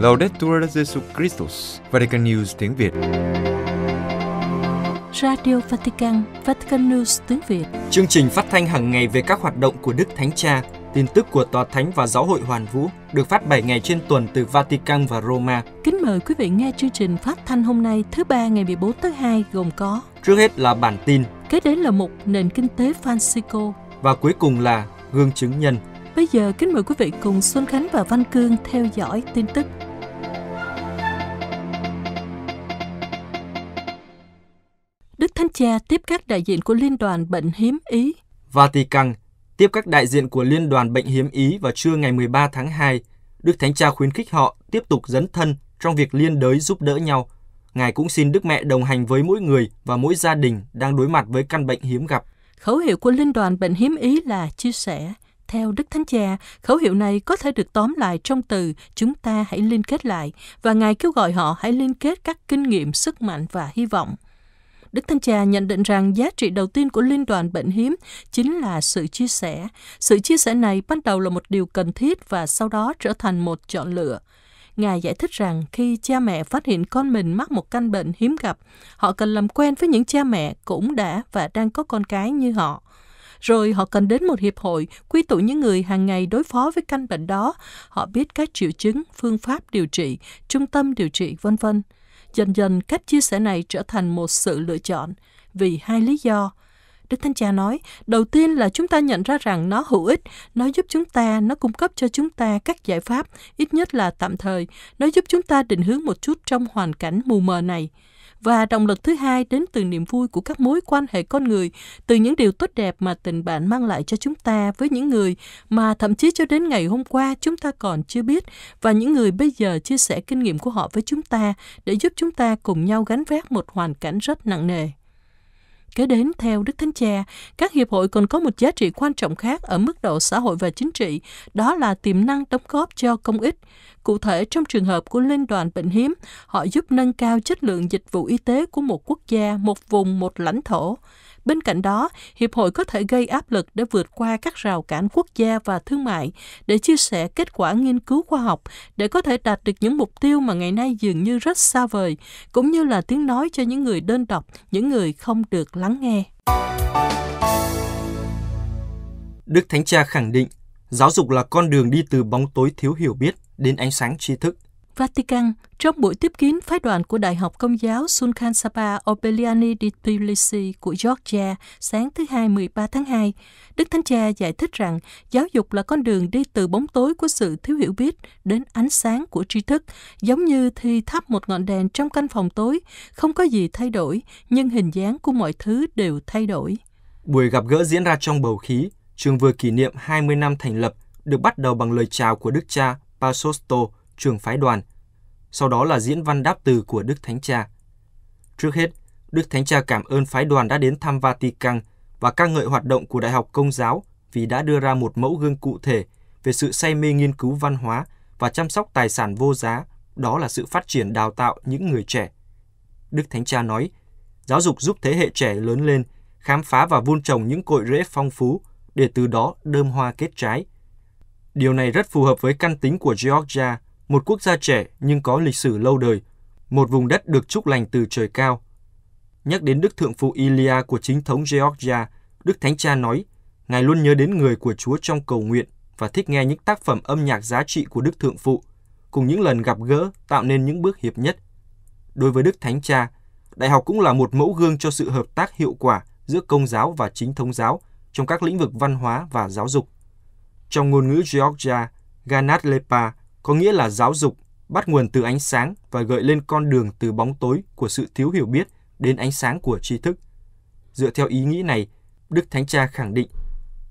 Laudetur Jesu Christus, Vatican News tiếng Việt. Radio Vatican, Vatican News tiếng Việt. Chương trình phát thanh hàng ngày về các hoạt động của Đức Thánh Cha, tin tức của Tòa Thánh và Giáo hội Hoàn Vũ được phát 7 ngày trên tuần từ Vatican và Roma. Kính mời quý vị nghe chương trình phát thanh hôm nay thứ ba ngày 14 tháng 2 gồm có Trước hết là bản tin Kế đến là một nền kinh tế Francisco Và cuối cùng là gương chứng nhân. Bây giờ kính mời quý vị cùng Xuân Khánh và Văn Cương theo dõi tin tức Đức Thánh Cha tiếp các đại diện của Liên đoàn Bệnh Hiếm Ý. Vatican tiếp các đại diện của Liên đoàn Bệnh Hiếm Ý vào trưa ngày 13 tháng 2. Đức Thánh Cha khuyến khích họ tiếp tục dấn thân trong việc liên đới giúp đỡ nhau. Ngài cũng xin Đức Mẹ đồng hành với mỗi người và mỗi gia đình đang đối mặt với căn bệnh hiếm gặp. Khẩu hiệu của Liên đoàn Bệnh Hiếm Ý là chia sẻ. Theo Đức Thánh Cha, khẩu hiệu này có thể được tóm lại trong từ chúng ta hãy liên kết lại và Ngài kêu gọi họ hãy liên kết các kinh nghiệm, sức mạnh và hy vọng. Đức Thánh Cha nhận định rằng giá trị đầu tiên của Liên đoàn Bệnh Hiếm chính là sự chia sẻ. Sự chia sẻ này ban đầu là một điều cần thiết và sau đó trở thành một chọn lựa. Ngài giải thích rằng khi cha mẹ phát hiện con mình mắc một căn bệnh hiếm gặp, họ cần làm quen với những cha mẹ cũng đã và đang có con cái như họ rồi họ cần đến một hiệp hội quy tụ những người hàng ngày đối phó với căn bệnh đó họ biết các triệu chứng phương pháp điều trị trung tâm điều trị vân vân dần dần cách chia sẻ này trở thành một sự lựa chọn vì hai lý do Đức Thánh Cha nói, đầu tiên là chúng ta nhận ra rằng nó hữu ích, nó giúp chúng ta, nó cung cấp cho chúng ta các giải pháp, ít nhất là tạm thời, nó giúp chúng ta định hướng một chút trong hoàn cảnh mù mờ này. Và động lực thứ hai đến từ niềm vui của các mối quan hệ con người, từ những điều tốt đẹp mà tình bạn mang lại cho chúng ta với những người mà thậm chí cho đến ngày hôm qua chúng ta còn chưa biết và những người bây giờ chia sẻ kinh nghiệm của họ với chúng ta để giúp chúng ta cùng nhau gánh vác một hoàn cảnh rất nặng nề. Kế đến, theo Đức Thánh Cha, các hiệp hội còn có một giá trị quan trọng khác ở mức độ xã hội và chính trị, đó là tiềm năng đóng góp cho công ích. Cụ thể, trong trường hợp của Liên đoàn Bệnh hiếm, họ giúp nâng cao chất lượng dịch vụ y tế của một quốc gia, một vùng, một lãnh thổ. Bên cạnh đó, Hiệp hội có thể gây áp lực để vượt qua các rào cản quốc gia và thương mại, để chia sẻ kết quả nghiên cứu khoa học, để có thể đạt được những mục tiêu mà ngày nay dường như rất xa vời, cũng như là tiếng nói cho những người đơn độc, những người không được lắng nghe. Đức Thánh Cha khẳng định, giáo dục là con đường đi từ bóng tối thiếu hiểu biết đến ánh sáng tri thức. Vatican trong buổi tiếp kiến phái đoàn của Đại học Công giáo Sulcan Sapa Obeliani di Tbilisi của Georgia sáng thứ Hai 13 tháng 2, Đức Thánh Cha giải thích rằng giáo dục là con đường đi từ bóng tối của sự thiếu hiểu biết đến ánh sáng của tri thức, giống như thi thắp một ngọn đèn trong căn phòng tối, không có gì thay đổi, nhưng hình dáng của mọi thứ đều thay đổi. Buổi gặp gỡ diễn ra trong bầu khí, trường vừa kỷ niệm 20 năm thành lập, được bắt đầu bằng lời chào của Đức Cha Pasosto, trường phái đoàn, sau đó là diễn văn đáp từ của Đức Thánh Cha. Trước hết, Đức Thánh Cha cảm ơn phái đoàn đã đến thăm Vatican và ca ngợi hoạt động của Đại học Công giáo vì đã đưa ra một mẫu gương cụ thể về sự say mê nghiên cứu văn hóa và chăm sóc tài sản vô giá, đó là sự phát triển đào tạo những người trẻ. Đức Thánh Cha nói, giáo dục giúp thế hệ trẻ lớn lên, khám phá và vun trồng những cội rễ phong phú để từ đó đơm hoa kết trái. Điều này rất phù hợp với căn tính của Georgia một quốc gia trẻ nhưng có lịch sử lâu đời, một vùng đất được chúc lành từ trời cao. Nhắc đến Đức Thượng Phụ Ilia của chính thống Georgia, Đức Thánh Cha nói, Ngài luôn nhớ đến người của Chúa trong cầu nguyện và thích nghe những tác phẩm âm nhạc giá trị của Đức Thượng Phụ, cùng những lần gặp gỡ tạo nên những bước hiệp nhất. Đối với Đức Thánh Cha, đại học cũng là một mẫu gương cho sự hợp tác hiệu quả giữa công giáo và chính thống giáo trong các lĩnh vực văn hóa và giáo dục. Trong ngôn ngữ Georgia, Ganat Lepa có nghĩa là giáo dục bắt nguồn từ ánh sáng và gợi lên con đường từ bóng tối của sự thiếu hiểu biết đến ánh sáng của tri thức. Dựa theo ý nghĩ này, Đức Thánh Cha khẳng định,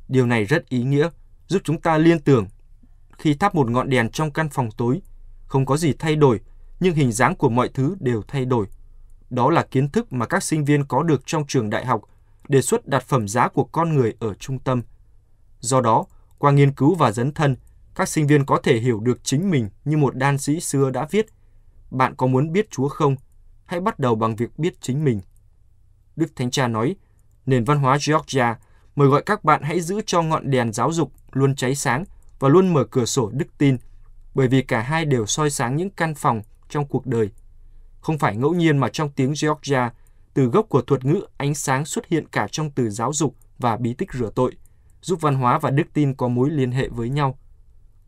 điều này rất ý nghĩa, giúp chúng ta liên tưởng khi thắp một ngọn đèn trong căn phòng tối, không có gì thay đổi, nhưng hình dáng của mọi thứ đều thay đổi. Đó là kiến thức mà các sinh viên có được trong trường đại học, đề xuất đặt phẩm giá của con người ở trung tâm. Do đó, qua nghiên cứu và dấn thân, các sinh viên có thể hiểu được chính mình như một đan sĩ xưa đã viết. Bạn có muốn biết Chúa không? Hãy bắt đầu bằng việc biết chính mình. Đức Thánh Cha nói, nền văn hóa Georgia mời gọi các bạn hãy giữ cho ngọn đèn giáo dục luôn cháy sáng và luôn mở cửa sổ đức tin, bởi vì cả hai đều soi sáng những căn phòng trong cuộc đời. Không phải ngẫu nhiên mà trong tiếng Georgia, từ gốc của thuật ngữ ánh sáng xuất hiện cả trong từ giáo dục và bí tích rửa tội, giúp văn hóa và đức tin có mối liên hệ với nhau.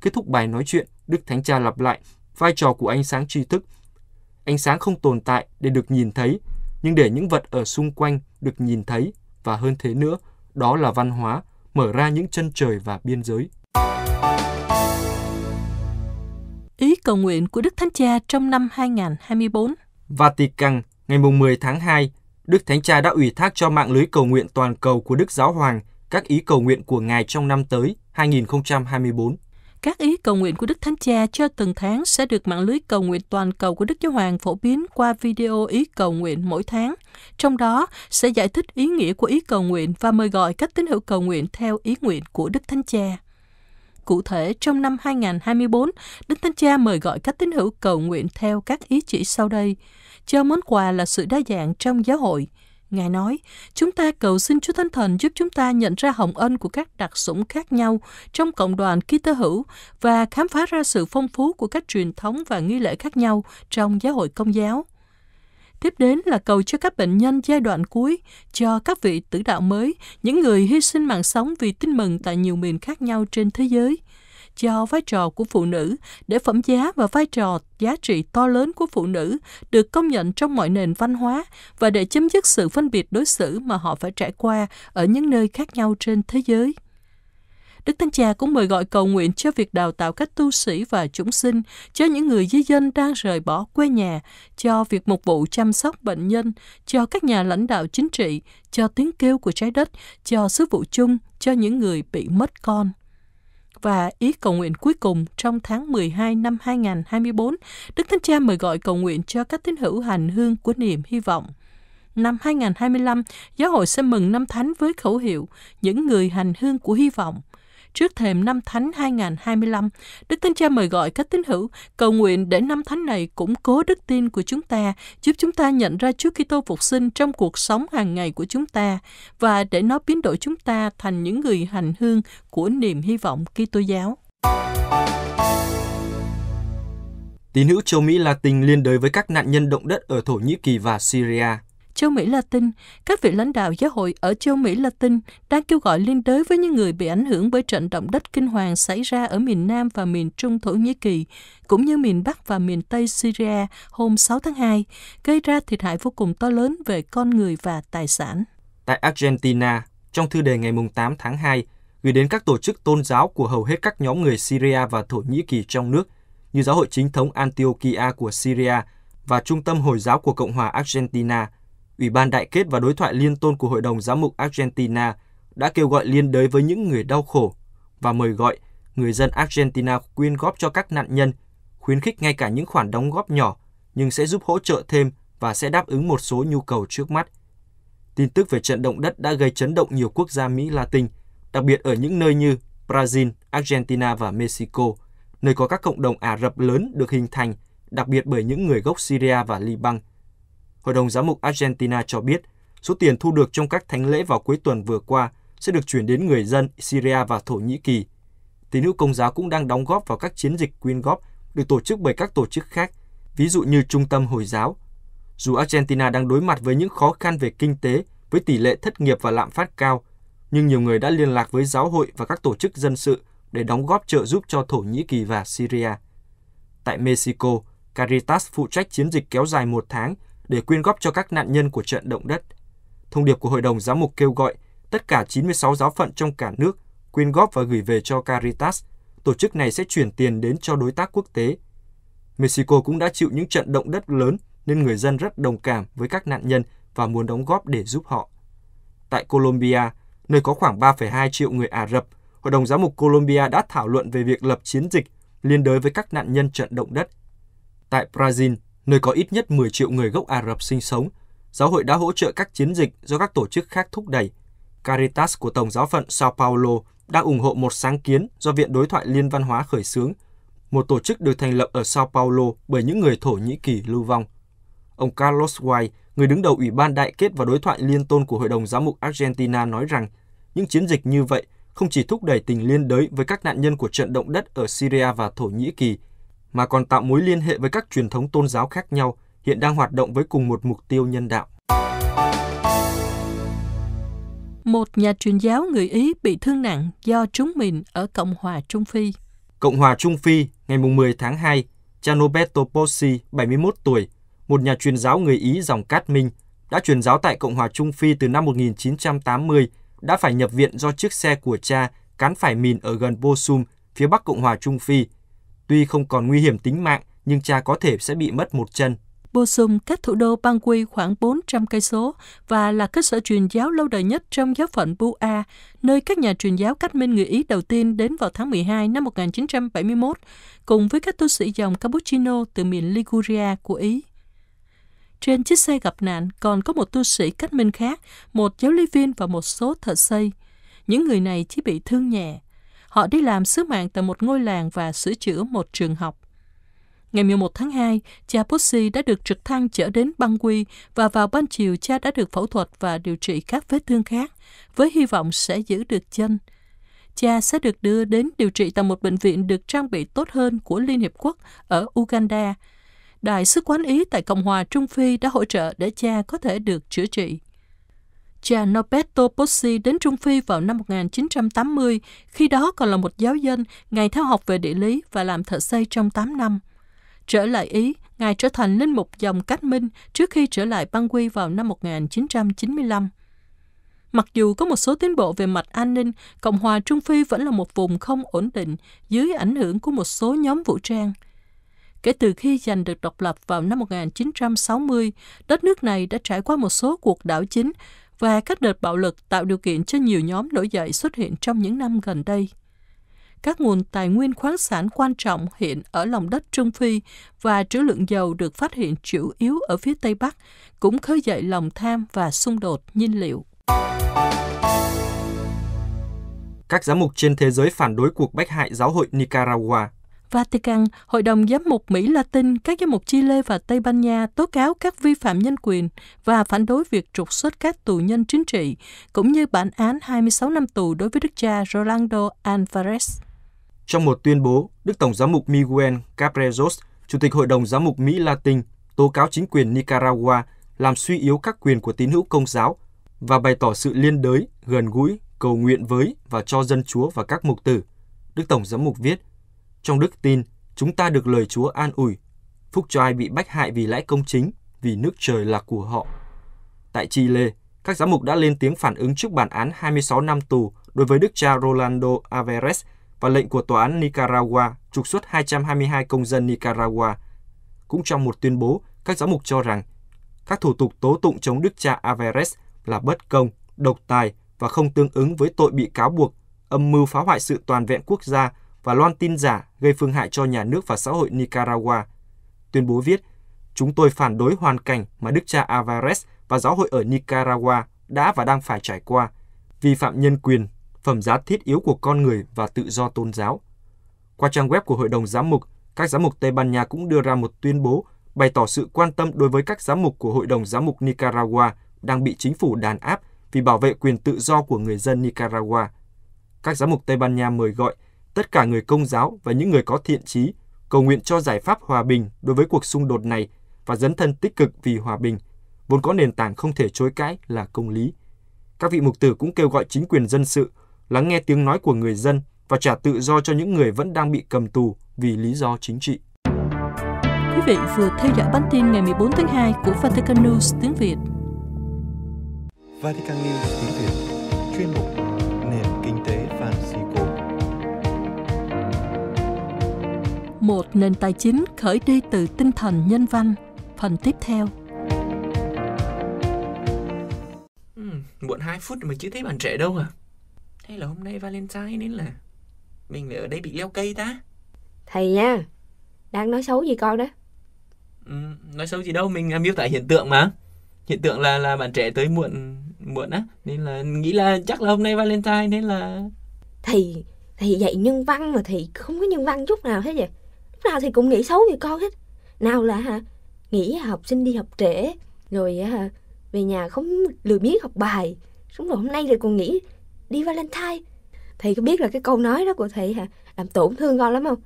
Kết thúc bài nói chuyện, Đức Thánh Cha lặp lại vai trò của ánh sáng tri thức. Ánh sáng không tồn tại để được nhìn thấy, nhưng để những vật ở xung quanh được nhìn thấy và hơn thế nữa, đó là văn hóa, mở ra những chân trời và biên giới. Ý cầu nguyện của Đức Thánh Cha trong năm 2024 Vatican, ngày 10 tháng 2, Đức Thánh Cha đã ủy thác cho mạng lưới cầu nguyện toàn cầu của Đức Giáo Hoàng các ý cầu nguyện của Ngài trong năm tới 2024 các ý cầu nguyện của Đức Thánh Cha cho từng tháng sẽ được mạng lưới cầu nguyện toàn cầu của Đức Giáo Hoàng phổ biến qua video ý cầu nguyện mỗi tháng. Trong đó sẽ giải thích ý nghĩa của ý cầu nguyện và mời gọi các tín hữu cầu nguyện theo ý nguyện của Đức Thánh Cha. Cụ thể, trong năm 2024, Đức Thánh Cha mời gọi các tín hữu cầu nguyện theo các ý chỉ sau đây. Cho món quà là sự đa dạng trong giáo hội – Ngài nói, chúng ta cầu xin Chúa Thánh Thần giúp chúng ta nhận ra hồng ân của các đặc sủng khác nhau trong cộng đoàn Kitô hữu và khám phá ra sự phong phú của các truyền thống và nghi lễ khác nhau trong giáo hội công giáo. Tiếp đến là cầu cho các bệnh nhân giai đoạn cuối, cho các vị tử đạo mới, những người hy sinh mạng sống vì tin mừng tại nhiều miền khác nhau trên thế giới – cho vai trò của phụ nữ để phẩm giá và vai trò giá trị to lớn của phụ nữ được công nhận trong mọi nền văn hóa và để chấm dứt sự phân biệt đối xử mà họ phải trải qua ở những nơi khác nhau trên thế giới. Đức Thánh Cha cũng mời gọi cầu nguyện cho việc đào tạo các tu sĩ và chúng sinh, cho những người di dân đang rời bỏ quê nhà, cho việc mục vụ chăm sóc bệnh nhân, cho các nhà lãnh đạo chính trị, cho tiếng kêu của trái đất, cho sứ vụ chung, cho những người bị mất con. Và ý cầu nguyện cuối cùng trong tháng 12 năm 2024, Đức Thánh Cha mời gọi cầu nguyện cho các tín hữu hành hương của niềm hy vọng. Năm 2025, Giáo hội sẽ mừng năm thánh với khẩu hiệu Những người hành hương của hy vọng – trước thềm năm thánh 2025, Đức Thánh Cha mời gọi các tín hữu cầu nguyện để năm thánh này củng cố đức tin của chúng ta, giúp chúng ta nhận ra Chúa Kitô phục sinh trong cuộc sống hàng ngày của chúng ta và để nó biến đổi chúng ta thành những người hành hương của niềm hy vọng Kitô giáo. Tín hữu châu Mỹ Latin liên đới với các nạn nhân động đất ở Thổ Nhĩ Kỳ và Syria – châu Mỹ Latin, các vị lãnh đạo giáo hội ở châu Mỹ Latin đang kêu gọi liên đới với những người bị ảnh hưởng bởi trận động đất kinh hoàng xảy ra ở miền Nam và miền Trung Thổ Nhĩ Kỳ, cũng như miền Bắc và miền Tây Syria hôm 6 tháng 2, gây ra thiệt hại vô cùng to lớn về con người và tài sản. Tại Argentina, trong thư đề ngày 8 tháng 2, gửi đến các tổ chức tôn giáo của hầu hết các nhóm người Syria và Thổ Nhĩ Kỳ trong nước, như Giáo hội chính thống Antioquia của Syria và Trung tâm Hồi giáo của Cộng hòa Argentina – Ủy ban đại kết và đối thoại liên tôn của Hội đồng Giám mục Argentina đã kêu gọi liên đới với những người đau khổ và mời gọi người dân Argentina quyên góp cho các nạn nhân, khuyến khích ngay cả những khoản đóng góp nhỏ nhưng sẽ giúp hỗ trợ thêm và sẽ đáp ứng một số nhu cầu trước mắt. Tin tức về trận động đất đã gây chấn động nhiều quốc gia Mỹ Latin, đặc biệt ở những nơi như Brazil, Argentina và Mexico, nơi có các cộng đồng Ả Rập lớn được hình thành, đặc biệt bởi những người gốc Syria và Liban – Hội đồng giám mục Argentina cho biết số tiền thu được trong các thánh lễ vào cuối tuần vừa qua sẽ được chuyển đến người dân Syria và Thổ Nhĩ Kỳ. Tín hữu công giáo cũng đang đóng góp vào các chiến dịch quyên góp được tổ chức bởi các tổ chức khác, ví dụ như Trung tâm Hồi giáo. Dù Argentina đang đối mặt với những khó khăn về kinh tế với tỷ lệ thất nghiệp và lạm phát cao, nhưng nhiều người đã liên lạc với giáo hội và các tổ chức dân sự để đóng góp trợ giúp cho Thổ Nhĩ Kỳ và Syria. Tại Mexico, Caritas phụ trách chiến dịch kéo dài một tháng – để quyên góp cho các nạn nhân của trận động đất. Thông điệp của Hội đồng Giám mục kêu gọi tất cả 96 giáo phận trong cả nước quyên góp và gửi về cho Caritas. Tổ chức này sẽ chuyển tiền đến cho đối tác quốc tế. Mexico cũng đã chịu những trận động đất lớn nên người dân rất đồng cảm với các nạn nhân và muốn đóng góp để giúp họ. Tại Colombia, nơi có khoảng 3,2 triệu người Ả Rập, Hội đồng Giám mục Colombia đã thảo luận về việc lập chiến dịch liên đới với các nạn nhân trận động đất. Tại Brazil, nơi có ít nhất 10 triệu người gốc Ả Rập sinh sống, giáo hội đã hỗ trợ các chiến dịch do các tổ chức khác thúc đẩy. Caritas của Tổng giáo phận Sao Paulo đã ủng hộ một sáng kiến do Viện Đối thoại Liên văn hóa khởi xướng, một tổ chức được thành lập ở Sao Paulo bởi những người Thổ Nhĩ Kỳ lưu vong. Ông Carlos White, người đứng đầu Ủy ban Đại kết và Đối thoại Liên tôn của Hội đồng Giám mục Argentina nói rằng những chiến dịch như vậy không chỉ thúc đẩy tình liên đới với các nạn nhân của trận động đất ở Syria và Thổ Nhĩ Kỳ, mà còn tạo mối liên hệ với các truyền thống tôn giáo khác nhau hiện đang hoạt động với cùng một mục tiêu nhân đạo. Một nhà truyền giáo người Ý bị thương nặng do trúng mìn ở Cộng hòa Trung Phi. Cộng hòa Trung Phi, ngày 10 tháng 2, Gianoberto Pozzi, 71 tuổi, một nhà truyền giáo người Ý dòng Cát Minh, đã truyền giáo tại Cộng hòa Trung Phi từ năm 1980, đã phải nhập viện do chiếc xe của cha cán phải mìn ở gần Bosum phía bắc Cộng hòa Trung Phi – Tuy không còn nguy hiểm tính mạng, nhưng cha có thể sẽ bị mất một chân. Bochum cách thủ đô Bangui khoảng 400 cây số và là cơ sở truyền giáo lâu đời nhất trong giáo phận Bua, nơi các nhà truyền giáo cách minh người Ý đầu tiên đến vào tháng 12 năm 1971, cùng với các tu sĩ dòng Cappuccino từ miền Liguria của Ý. Trên chiếc xe gặp nạn còn có một tu sĩ cách minh khác, một giáo lý viên và một số thợ xây. Những người này chỉ bị thương nhẹ. Họ đi làm sứ mạng tại một ngôi làng và sửa chữa một trường học. Ngày 11 tháng 2, cha Pussy đã được trực thăng chở đến băng quy và vào ban chiều cha đã được phẫu thuật và điều trị các vết thương khác, với hy vọng sẽ giữ được chân. Cha sẽ được đưa đến điều trị tại một bệnh viện được trang bị tốt hơn của Liên Hiệp Quốc ở Uganda. Đại sứ quán Ý tại Cộng hòa Trung Phi đã hỗ trợ để cha có thể được chữa trị cha Norberto Pozzi đến Trung Phi vào năm 1980, khi đó còn là một giáo dân, ngài theo học về địa lý và làm thợ xây trong 8 năm. Trở lại Ý, ngài trở thành linh mục dòng cách minh trước khi trở lại băng quy vào năm 1995. Mặc dù có một số tiến bộ về mặt an ninh, Cộng hòa Trung Phi vẫn là một vùng không ổn định dưới ảnh hưởng của một số nhóm vũ trang. Kể từ khi giành được độc lập vào năm 1960, đất nước này đã trải qua một số cuộc đảo chính và các đợt bạo lực tạo điều kiện cho nhiều nhóm nổi dậy xuất hiện trong những năm gần đây. Các nguồn tài nguyên khoáng sản quan trọng hiện ở lòng đất Trung Phi và trữ lượng dầu được phát hiện chủ yếu ở phía Tây Bắc cũng khơi dậy lòng tham và xung đột nhiên liệu. Các giám mục trên thế giới phản đối cuộc bách hại giáo hội Nicaragua Vatican, Hội đồng Giám mục Mỹ Latin, các giám mục Chile và Tây Ban Nha tố cáo các vi phạm nhân quyền và phản đối việc trục xuất các tù nhân chính trị, cũng như bản án 26 năm tù đối với đức cha Rolando Alvarez. Trong một tuyên bố, Đức Tổng giám mục Miguel Caprezos Chủ tịch Hội đồng giám mục Mỹ Latin, tố cáo chính quyền Nicaragua làm suy yếu các quyền của tín hữu công giáo và bày tỏ sự liên đới, gần gũi, cầu nguyện với và cho dân chúa và các mục tử. Đức Tổng giám mục viết, trong đức tin, chúng ta được lời Chúa an ủi, phúc cho ai bị bách hại vì lẽ công chính, vì nước trời là của họ. Tại Chile, các giám mục đã lên tiếng phản ứng trước bản án 26 năm tù đối với đức cha Rolando Averes và lệnh của tòa án Nicaragua trục xuất 222 công dân Nicaragua. Cũng trong một tuyên bố, các giám mục cho rằng các thủ tục tố tụng chống đức cha Averes là bất công, độc tài và không tương ứng với tội bị cáo buộc âm mưu phá hoại sự toàn vẹn quốc gia và loan tin giả gây phương hại cho nhà nước và xã hội Nicaragua. Tuyên bố viết, chúng tôi phản đối hoàn cảnh mà Đức cha Alvarez và giáo hội ở Nicaragua đã và đang phải trải qua, vi phạm nhân quyền, phẩm giá thiết yếu của con người và tự do tôn giáo. Qua trang web của Hội đồng Giám mục, các giám mục Tây Ban Nha cũng đưa ra một tuyên bố bày tỏ sự quan tâm đối với các giám mục của Hội đồng Giám mục Nicaragua đang bị chính phủ đàn áp vì bảo vệ quyền tự do của người dân Nicaragua. Các giám mục Tây Ban Nha mời gọi – tất cả người công giáo và những người có thiện trí cầu nguyện cho giải pháp hòa bình đối với cuộc xung đột này và dấn thân tích cực vì hòa bình, vốn có nền tảng không thể chối cãi là công lý. Các vị mục tử cũng kêu gọi chính quyền dân sự lắng nghe tiếng nói của người dân và trả tự do cho những người vẫn đang bị cầm tù vì lý do chính trị. Quý vị vừa theo dõi bản tin ngày 14 tháng 2 của Vatican News tiếng Việt. Vatican News tiếng Việt một nền tài chính khởi đi từ tinh thần nhân văn. Phần tiếp theo. Ừ, muộn 2 phút mà chưa thấy bạn trẻ đâu à? Hay là hôm nay Valentine nên là mình lại ở đây bị leo cây ta? Thầy nha, đang nói xấu gì con đó? Ừ, nói xấu gì đâu, mình miêu tả hiện tượng mà. Hiện tượng là là bạn trẻ tới muộn muộn á, nên là nghĩ là chắc là hôm nay Valentine nên là thầy thầy dạy nhân văn mà thầy không có nhân văn chút nào hết vậy nào thì cũng nghĩ xấu về con hết nào là hả nghĩ học sinh đi học trễ rồi về nhà không lười biếng học bài đúng rồi hôm nay thì còn nghĩ đi valentine thầy có biết là cái câu nói đó của thầy hả làm tổn thương con lắm không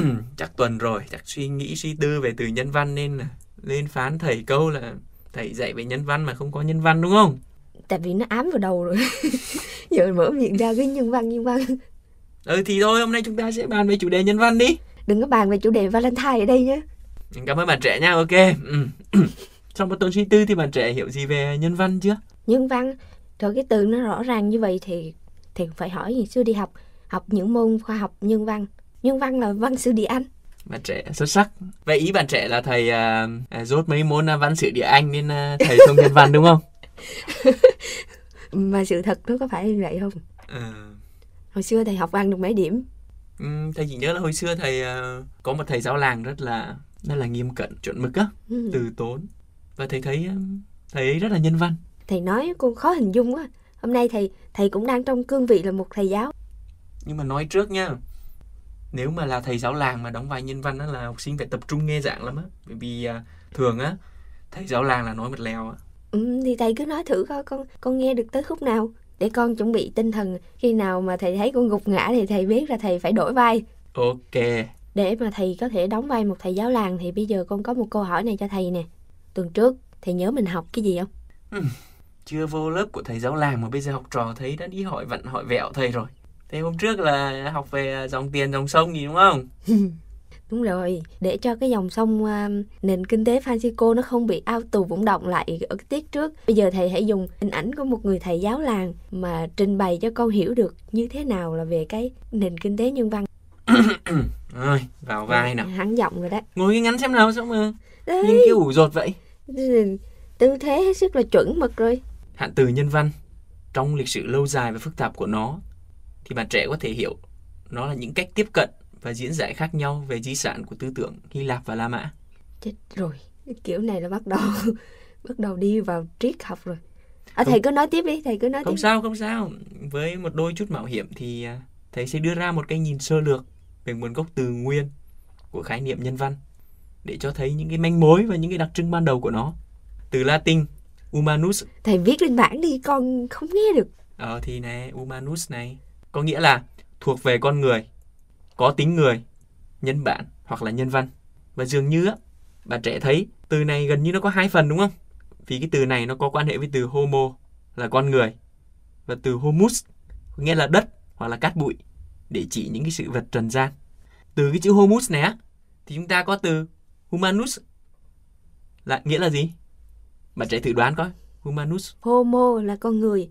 chắc tuần rồi chắc suy nghĩ suy tư về từ nhân văn nên là lên phán thầy câu là thầy dạy về nhân văn mà không có nhân văn đúng không tại vì nó ám vào đầu rồi giờ mở miệng ra cái nhân văn nhân văn ừ thì thôi hôm nay chúng ta sẽ bàn về chủ đề nhân văn đi đừng có bàn về chủ đề Valentine ở đây nhé cảm ơn bạn trẻ nha ok trong một tuần suy tư thì bạn trẻ hiểu gì về nhân văn chưa nhân văn rồi cái từ nó rõ ràng như vậy thì thì phải hỏi gì xưa đi học học những môn khoa học nhân văn nhân văn là văn sử địa anh bạn trẻ xuất sắc vậy ý bạn trẻ là thầy uh, rốt mấy môn uh, văn sử địa anh nên uh, thầy không nhân văn đúng không mà sự thật nó có phải như vậy không à. hồi xưa thầy học văn được mấy điểm thầy chỉ nhớ là hồi xưa thầy ờ, có một thầy giáo làng rất là rất là nghiêm cẩn chuẩn mực á ừ. từ tốn và thầy thấy thầy ấy rất là nhân văn thầy nói con khó hình dung quá hôm nay thầy thầy cũng đang trong cương vị là một thầy giáo nhưng mà nói trước nha nếu mà là thầy giáo làng mà đóng vai nhân văn đó là học sinh phải tập trung nghe giảng lắm á bởi vì à, thường á thầy giáo làng là nói một lèo á ừ, thì thầy cứ nói thử coi con con nghe được tới khúc nào để con chuẩn bị tinh thần khi nào mà thầy thấy con gục ngã thì thầy biết là thầy phải đổi vai ok để mà thầy có thể đóng vai một thầy giáo làng thì bây giờ con có một câu hỏi này cho thầy nè tuần trước thầy nhớ mình học cái gì không chưa vô lớp của thầy giáo làng mà bây giờ học trò thấy đã đi hỏi vặn hỏi vẹo thầy rồi thế hôm trước là học về dòng tiền dòng sông gì đúng không Đúng rồi, để cho cái dòng sông uh, nền kinh tế Francisco nó không bị ao tù vũng động lại ở cái tiết trước. Bây giờ thầy hãy dùng hình ảnh của một người thầy giáo làng mà trình bày cho con hiểu được như thế nào là về cái nền kinh tế nhân văn. Rồi, vào vai nào. Hắn giọng rồi đó. Ngồi ngắn xem nào xong mà. Đấy. Nhưng kêu ủ rột vậy. Tư thế hết sức là chuẩn mực rồi. Hạn từ nhân văn, trong lịch sử lâu dài và phức tạp của nó, thì bạn trẻ có thể hiểu nó là những cách tiếp cận và diễn giải khác nhau về di sản của tư tưởng Hy Lạp và La Mã. Chết rồi, kiểu này là bắt đầu bắt đầu đi vào triết học rồi. À, không, thầy cứ nói tiếp đi, thầy cứ nói không tiếp. Không sao, không sao. Với một đôi chút mạo hiểm thì à, thầy sẽ đưa ra một cái nhìn sơ lược về nguồn gốc từ nguyên của khái niệm nhân văn để cho thấy những cái manh mối và những cái đặc trưng ban đầu của nó. Từ Latin, humanus. Thầy viết lên bảng đi, con không nghe được. Ờ thì này, humanus này có nghĩa là thuộc về con người có tính người, nhân bản hoặc là nhân văn. Và dường như á, bạn trẻ thấy từ này gần như nó có hai phần đúng không? Vì cái từ này nó có quan hệ với từ homo là con người và từ homus nghĩa là đất hoặc là cát bụi để chỉ những cái sự vật trần gian. Từ cái chữ homus này á, thì chúng ta có từ humanus là nghĩa là gì? Bạn trẻ thử đoán coi. Humanus. Homo là con người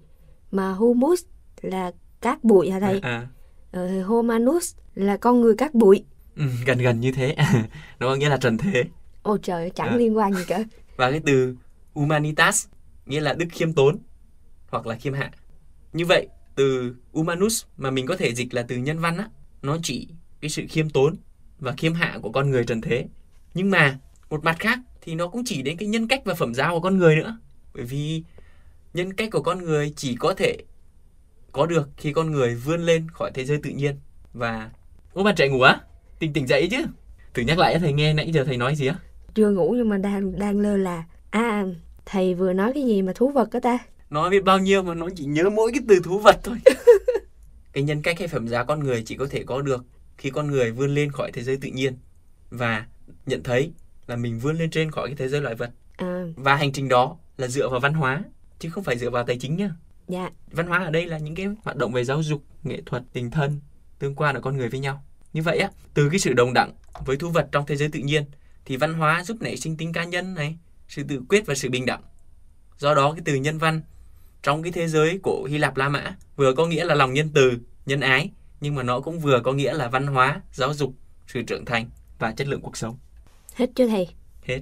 mà humus là cát bụi hả thầy? À, à uh, ờ, Homanus là con người cát bụi ừ, gần gần như thế Nó có nghĩa là trần thế ôi trời chẳng à. liên quan gì cả và cái từ humanitas nghĩa là đức khiêm tốn hoặc là khiêm hạ như vậy từ humanus mà mình có thể dịch là từ nhân văn á nó chỉ cái sự khiêm tốn và khiêm hạ của con người trần thế nhưng mà một mặt khác thì nó cũng chỉ đến cái nhân cách và phẩm giá của con người nữa bởi vì nhân cách của con người chỉ có thể có được khi con người vươn lên khỏi thế giới tự nhiên và Ủa bạn trẻ ngủ á? Tỉnh tỉnh dậy chứ. Thử nhắc lại thầy nghe nãy giờ thầy nói gì á? Chưa ngủ nhưng mà đang đang lơ là. À thầy vừa nói cái gì mà thú vật á ta? Nói biết bao nhiêu mà nó chỉ nhớ mỗi cái từ thú vật thôi. cái nhân cách hay phẩm giá con người chỉ có thể có được khi con người vươn lên khỏi thế giới tự nhiên và nhận thấy là mình vươn lên trên khỏi cái thế giới loài vật. À. Và hành trình đó là dựa vào văn hóa chứ không phải dựa vào tài chính nhá. Dạ. Văn hóa ở đây là những cái hoạt động về giáo dục, nghệ thuật, tình thân, tương quan ở con người với nhau. Như vậy á, từ cái sự đồng đẳng với thú vật trong thế giới tự nhiên thì văn hóa giúp nảy sinh tính cá nhân này, sự tự quyết và sự bình đẳng. Do đó cái từ nhân văn trong cái thế giới của Hy Lạp La Mã vừa có nghĩa là lòng nhân từ, nhân ái nhưng mà nó cũng vừa có nghĩa là văn hóa, giáo dục, sự trưởng thành và chất lượng cuộc sống. Hết chưa thầy? Hết.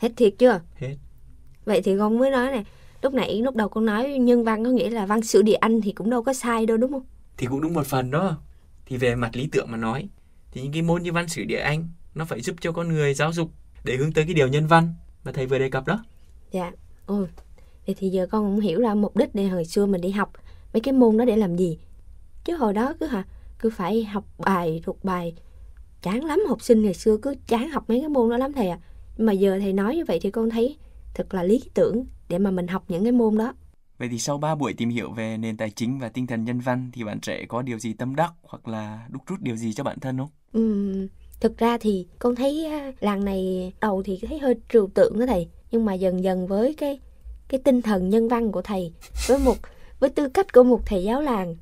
Hết thiệt chưa? Hết. Vậy thì con mới nói này, lúc nãy lúc đầu con nói nhân văn có nghĩa là văn sử địa anh thì cũng đâu có sai đâu đúng không thì cũng đúng một phần đó thì về mặt lý tưởng mà nói thì những cái môn như văn sử địa anh nó phải giúp cho con người giáo dục để hướng tới cái điều nhân văn mà thầy vừa đề cập đó dạ ôi vậy thì giờ con cũng hiểu ra mục đích để hồi xưa mình đi học mấy cái môn đó để làm gì chứ hồi đó cứ hả cứ phải học bài thuộc bài chán lắm học sinh ngày xưa cứ chán học mấy cái môn đó lắm thầy ạ à. mà giờ thầy nói như vậy thì con thấy thật là lý tưởng để mà mình học những cái môn đó. Vậy thì sau 3 buổi tìm hiểu về nền tài chính và tinh thần nhân văn thì bạn trẻ có điều gì tâm đắc hoặc là đúc rút điều gì cho bản thân không? Ừ, thực ra thì con thấy làng này đầu thì thấy hơi trừu tượng đó thầy nhưng mà dần dần với cái cái tinh thần nhân văn của thầy với một với tư cách của một thầy giáo làng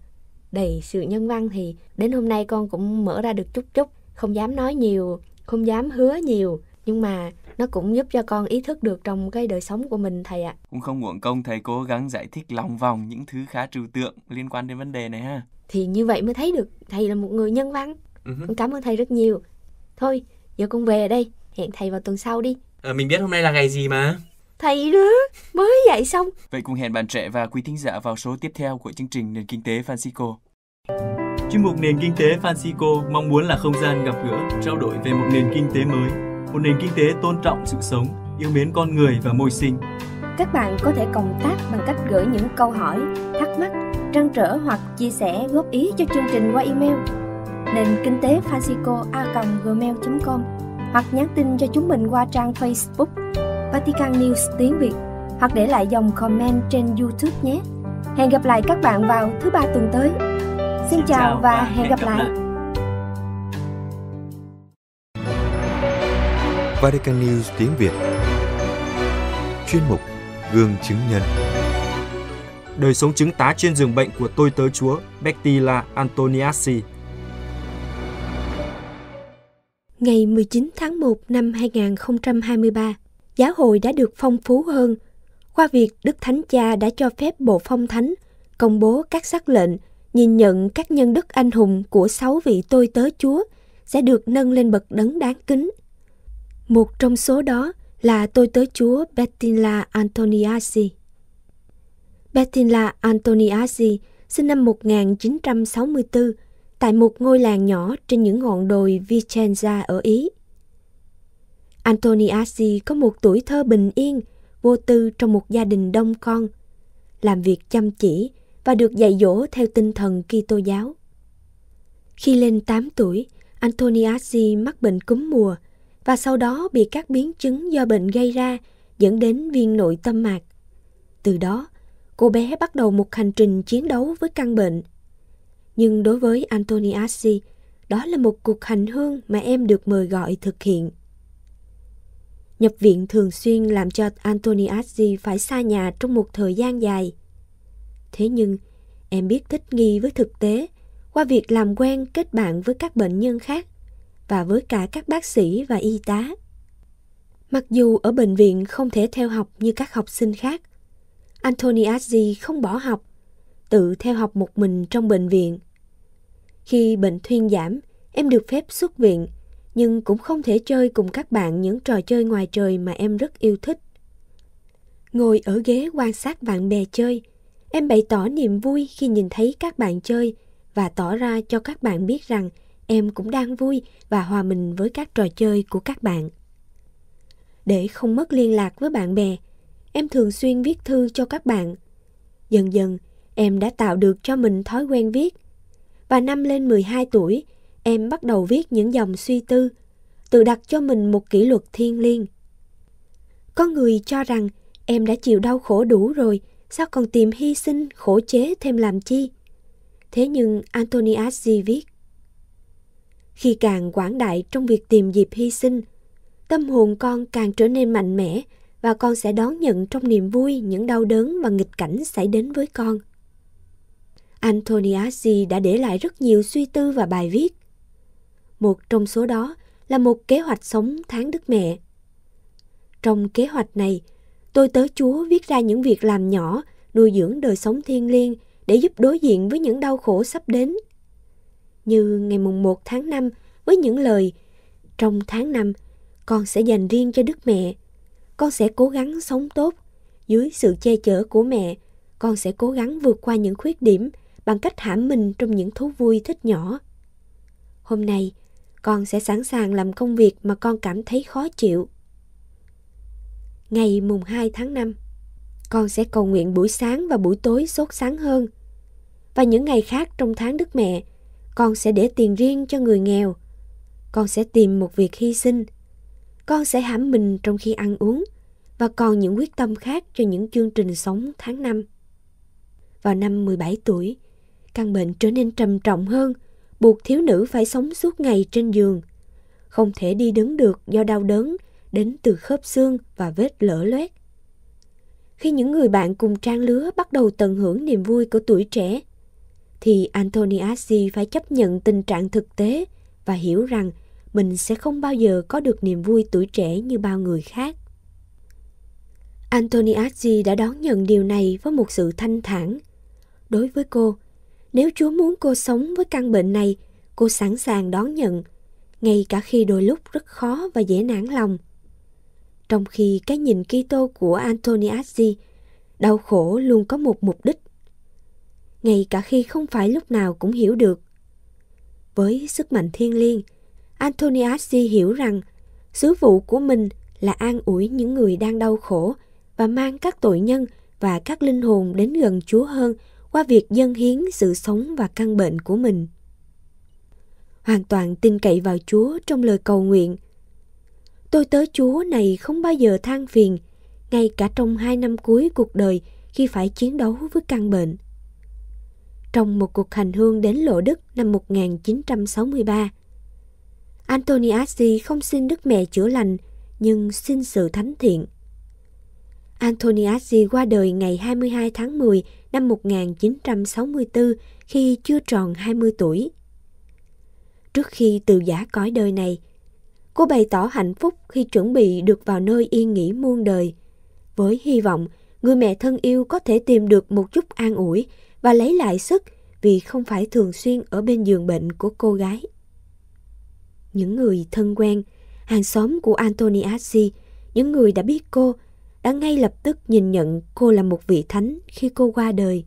đầy sự nhân văn thì đến hôm nay con cũng mở ra được chút chút không dám nói nhiều không dám hứa nhiều nhưng mà nó cũng giúp cho con ý thức được trong cái đời sống của mình thầy ạ. À. Cũng không uổng công thầy cố gắng giải thích lòng vòng những thứ khá trừu tượng liên quan đến vấn đề này ha. Thì như vậy mới thấy được thầy là một người nhân văn. Uh-huh. Con cảm ơn thầy rất nhiều. Thôi, giờ con về đây, hẹn thầy vào tuần sau đi. À, mình biết hôm nay là ngày gì mà. Thầy đó, mới dạy xong. Vậy cùng hẹn bạn trẻ và quý thính giả vào số tiếp theo của chương trình Nền Kinh tế Francisco. Chuyên mục Nền Kinh tế Francisco mong muốn là không gian gặp gỡ, trao đổi về một nền kinh tế mới một nền kinh tế tôn trọng sự sống, yêu mến con người và môi sinh. Các bạn có thể cộng tác bằng cách gửi những câu hỏi, thắc mắc, trăn trở hoặc chia sẻ góp ý cho chương trình qua email nền kinh tế fasico a gmail.com hoặc nhắn tin cho chúng mình qua trang Facebook Vatican News tiếng Việt hoặc để lại dòng comment trên YouTube nhé. Hẹn gặp lại các bạn vào thứ ba tuần tới. Xin, Xin chào, chào và hẹn gặp, gặp lại. lại. Vatican News tiếng Việt Chuyên mục Gương chứng nhân Đời sống chứng tá trên giường bệnh của tôi tớ chúa Bettila Antoniassi Ngày 19 tháng 1 năm 2023, giáo hội đã được phong phú hơn qua việc Đức Thánh Cha đã cho phép Bộ Phong Thánh công bố các sắc lệnh nhìn nhận các nhân đức anh hùng của sáu vị tôi tớ Chúa sẽ được nâng lên bậc đấng đáng kính – một trong số đó là tôi tới chúa Bettina Antoniazzi. Bettina Antoniazzi sinh năm 1964 tại một ngôi làng nhỏ trên những ngọn đồi Vicenza ở Ý. Antoniazzi có một tuổi thơ bình yên, vô tư trong một gia đình đông con, làm việc chăm chỉ và được dạy dỗ theo tinh thần Kitô giáo. Khi lên 8 tuổi, Antoniazzi mắc bệnh cúm mùa – và sau đó bị các biến chứng do bệnh gây ra dẫn đến viêm nội tâm mạc. Từ đó, cô bé bắt đầu một hành trình chiến đấu với căn bệnh. Nhưng đối với Antoniassi, đó là một cuộc hành hương mà em được mời gọi thực hiện. Nhập viện thường xuyên làm cho Antoniassi phải xa nhà trong một thời gian dài. Thế nhưng, em biết thích nghi với thực tế qua việc làm quen kết bạn với các bệnh nhân khác và với cả các bác sĩ và y tá. Mặc dù ở bệnh viện không thể theo học như các học sinh khác, Anthony Azzi không bỏ học, tự theo học một mình trong bệnh viện. Khi bệnh thuyên giảm, em được phép xuất viện, nhưng cũng không thể chơi cùng các bạn những trò chơi ngoài trời mà em rất yêu thích. Ngồi ở ghế quan sát bạn bè chơi, em bày tỏ niềm vui khi nhìn thấy các bạn chơi và tỏ ra cho các bạn biết rằng – em cũng đang vui và hòa mình với các trò chơi của các bạn. Để không mất liên lạc với bạn bè, em thường xuyên viết thư cho các bạn. Dần dần, em đã tạo được cho mình thói quen viết. Và năm lên 12 tuổi, em bắt đầu viết những dòng suy tư, tự đặt cho mình một kỷ luật thiêng liêng. Có người cho rằng em đã chịu đau khổ đủ rồi, sao còn tìm hy sinh, khổ chế thêm làm chi? Thế nhưng Antoniazzi viết, khi càng quảng đại trong việc tìm dịp hy sinh tâm hồn con càng trở nên mạnh mẽ và con sẽ đón nhận trong niềm vui những đau đớn và nghịch cảnh xảy đến với con antoniazzi đã để lại rất nhiều suy tư và bài viết một trong số đó là một kế hoạch sống tháng đức mẹ trong kế hoạch này tôi tớ chúa viết ra những việc làm nhỏ nuôi dưỡng đời sống thiêng liêng để giúp đối diện với những đau khổ sắp đến như ngày mùng 1 tháng 5 với những lời Trong tháng 5, con sẽ dành riêng cho Đức Mẹ. Con sẽ cố gắng sống tốt. Dưới sự che chở của mẹ, con sẽ cố gắng vượt qua những khuyết điểm bằng cách hãm mình trong những thú vui thích nhỏ. Hôm nay, con sẽ sẵn sàng làm công việc mà con cảm thấy khó chịu. Ngày mùng 2 tháng 5, con sẽ cầu nguyện buổi sáng và buổi tối sốt sáng hơn. Và những ngày khác trong tháng Đức Mẹ – con sẽ để tiền riêng cho người nghèo con sẽ tìm một việc hy sinh con sẽ hãm mình trong khi ăn uống và còn những quyết tâm khác cho những chương trình sống tháng năm. Vào năm 17 tuổi, căn bệnh trở nên trầm trọng hơn, buộc thiếu nữ phải sống suốt ngày trên giường, không thể đi đứng được do đau đớn đến từ khớp xương và vết lở loét. Khi những người bạn cùng trang lứa bắt đầu tận hưởng niềm vui của tuổi trẻ, thì Antoniassi phải chấp nhận tình trạng thực tế và hiểu rằng mình sẽ không bao giờ có được niềm vui tuổi trẻ như bao người khác. Antoniazzi đã đón nhận điều này với một sự thanh thản. Đối với cô, nếu Chúa muốn cô sống với căn bệnh này, cô sẵn sàng đón nhận, ngay cả khi đôi lúc rất khó và dễ nản lòng. Trong khi cái nhìn Kitô của Antoniazzi, đau khổ luôn có một mục đích ngay cả khi không phải lúc nào cũng hiểu được. Với sức mạnh thiên liêng, Antoniazzi hiểu rằng sứ vụ của mình là an ủi những người đang đau khổ và mang các tội nhân và các linh hồn đến gần Chúa hơn qua việc dâng hiến sự sống và căn bệnh của mình. Hoàn toàn tin cậy vào Chúa trong lời cầu nguyện. Tôi tới Chúa này không bao giờ than phiền, ngay cả trong hai năm cuối cuộc đời khi phải chiến đấu với căn bệnh trong một cuộc hành hương đến Lộ Đức năm 1963. Antoniazzi không xin Đức Mẹ chữa lành, nhưng xin sự thánh thiện. Antoniazzi qua đời ngày 22 tháng 10 năm 1964 khi chưa tròn 20 tuổi. Trước khi từ giả cõi đời này, cô bày tỏ hạnh phúc khi chuẩn bị được vào nơi yên nghỉ muôn đời, với hy vọng người mẹ thân yêu có thể tìm được một chút an ủi và lấy lại sức vì không phải thường xuyên ở bên giường bệnh của cô gái. Những người thân quen, hàng xóm của Antoniazzi, những người đã biết cô, đã ngay lập tức nhìn nhận cô là một vị thánh khi cô qua đời.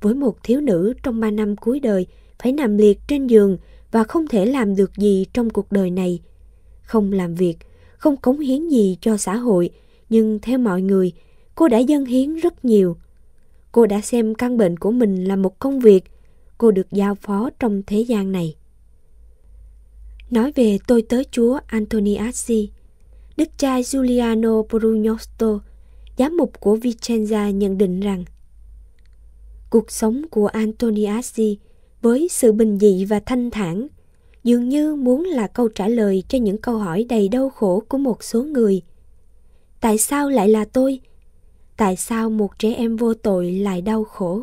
Với một thiếu nữ trong ba năm cuối đời phải nằm liệt trên giường và không thể làm được gì trong cuộc đời này, không làm việc, không cống hiến gì cho xã hội, nhưng theo mọi người, cô đã dâng hiến rất nhiều – cô đã xem căn bệnh của mình là một công việc cô được giao phó trong thế gian này nói về tôi tới chúa antoniazzi đức cha giuliano brugnosto giám mục của vicenza nhận định rằng cuộc sống của antoniazzi với sự bình dị và thanh thản dường như muốn là câu trả lời cho những câu hỏi đầy đau khổ của một số người tại sao lại là tôi tại sao một trẻ em vô tội lại đau khổ